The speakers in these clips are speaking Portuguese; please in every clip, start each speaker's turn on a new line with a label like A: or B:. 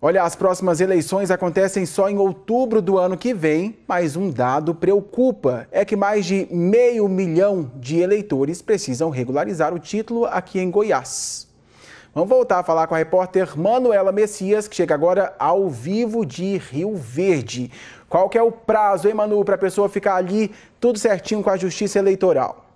A: Olha, as próximas eleições acontecem só em outubro do ano que vem, mas um dado preocupa: é que mais de meio milhão de eleitores precisam regularizar o título aqui em Goiás. Vamos voltar a falar com a repórter Manuela Messias, que chega agora ao vivo de Rio Verde. Qual que é o prazo, hein, Manu, para a pessoa ficar ali tudo certinho com a Justiça Eleitoral?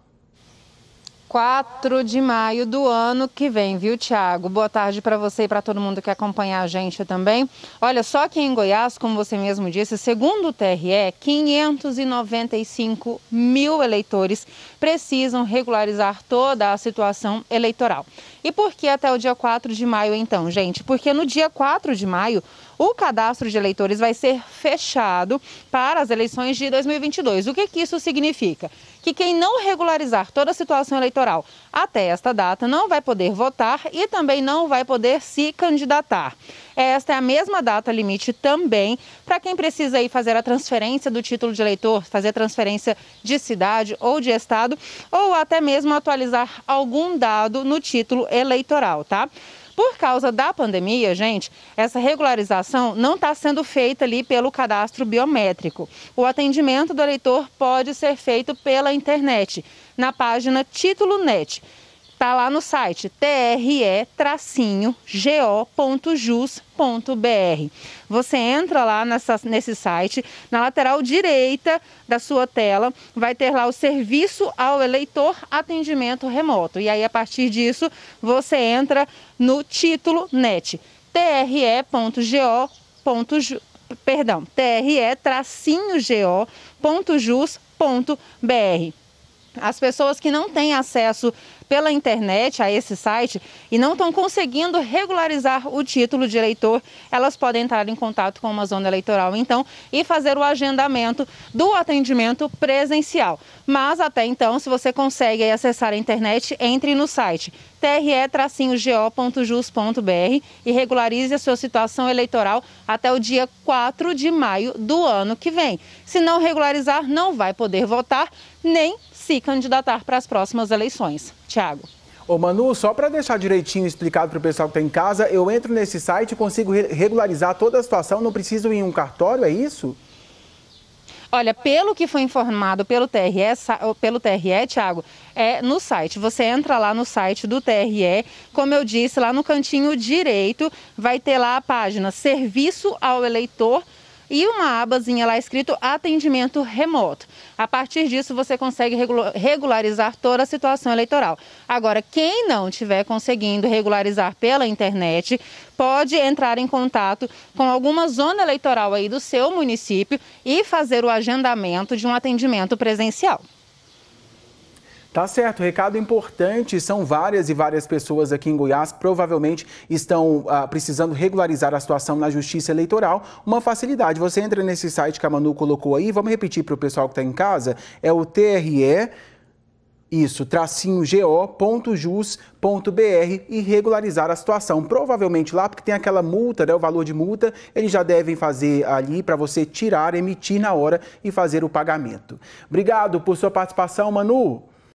B: 4 de maio do ano que vem, viu, Tiago? Boa tarde para você e para todo mundo que acompanha a gente também. Olha, só que em Goiás, como você mesmo disse, segundo o TRE, 595 mil eleitores precisam regularizar toda a situação eleitoral. E por que até o dia 4 de maio, então, gente? Porque no dia 4 de maio, o cadastro de eleitores vai ser fechado para as eleições de 2022. O que, que isso significa? Que quem não regularizar toda a situação eleitoral até esta data não vai poder votar e também não vai poder se candidatar. Esta é a mesma data limite também para quem precisa aí fazer a transferência do título de eleitor, fazer transferência de cidade ou de estado, ou até mesmo atualizar algum dado no título eleitoral, tá? Por causa da pandemia, gente, essa regularização não está sendo feita ali pelo cadastro biométrico. O atendimento do eleitor pode ser feito pela internet, na página Título Net está lá no site tre-go.jus.br. Você entra lá nessa, nesse site, na lateral direita da sua tela, vai ter lá o serviço ao eleitor atendimento remoto. E aí, a partir disso, você entra no título net tre.go.jus perdão, tre-go.jus.br. As pessoas que não têm acesso pela internet a esse site e não estão conseguindo regularizar o título de eleitor, elas podem entrar em contato com uma zona eleitoral, então, e fazer o agendamento do atendimento presencial. Mas até então, se você consegue acessar a internet, entre no site tre-go.jus.br e regularize a sua situação eleitoral até o dia 4 de maio do ano que vem. Se não regularizar, não vai poder votar nem se candidatar para as próximas eleições. Tchau. Tiago.
A: Ô Manu, só para deixar direitinho explicado para o pessoal que está em casa, eu entro nesse site e consigo regularizar toda a situação, não preciso ir em um cartório, é isso?
B: Olha, pelo que foi informado pelo TRE, pelo TRE, Thiago, é no site. Você entra lá no site do TRE, como eu disse, lá no cantinho direito, vai ter lá a página Serviço ao Eleitor e uma abazinha lá escrito atendimento remoto. A partir disso, você consegue regularizar toda a situação eleitoral. Agora, quem não estiver conseguindo regularizar pela internet, pode entrar em contato com alguma zona eleitoral aí do seu município e fazer o agendamento de um atendimento presencial.
A: Tá certo, recado importante. São várias e várias pessoas aqui em Goiás provavelmente estão ah, precisando regularizar a situação na Justiça Eleitoral. Uma facilidade. Você entra nesse site que a Manu colocou aí. Vamos repetir para o pessoal que está em casa. É o TRE. Isso, tracinho go.jus.br e regularizar a situação. Provavelmente lá, porque tem aquela multa, né, o valor de multa, eles já devem fazer ali para você tirar, emitir na hora e fazer o pagamento. Obrigado por sua participação, Manu.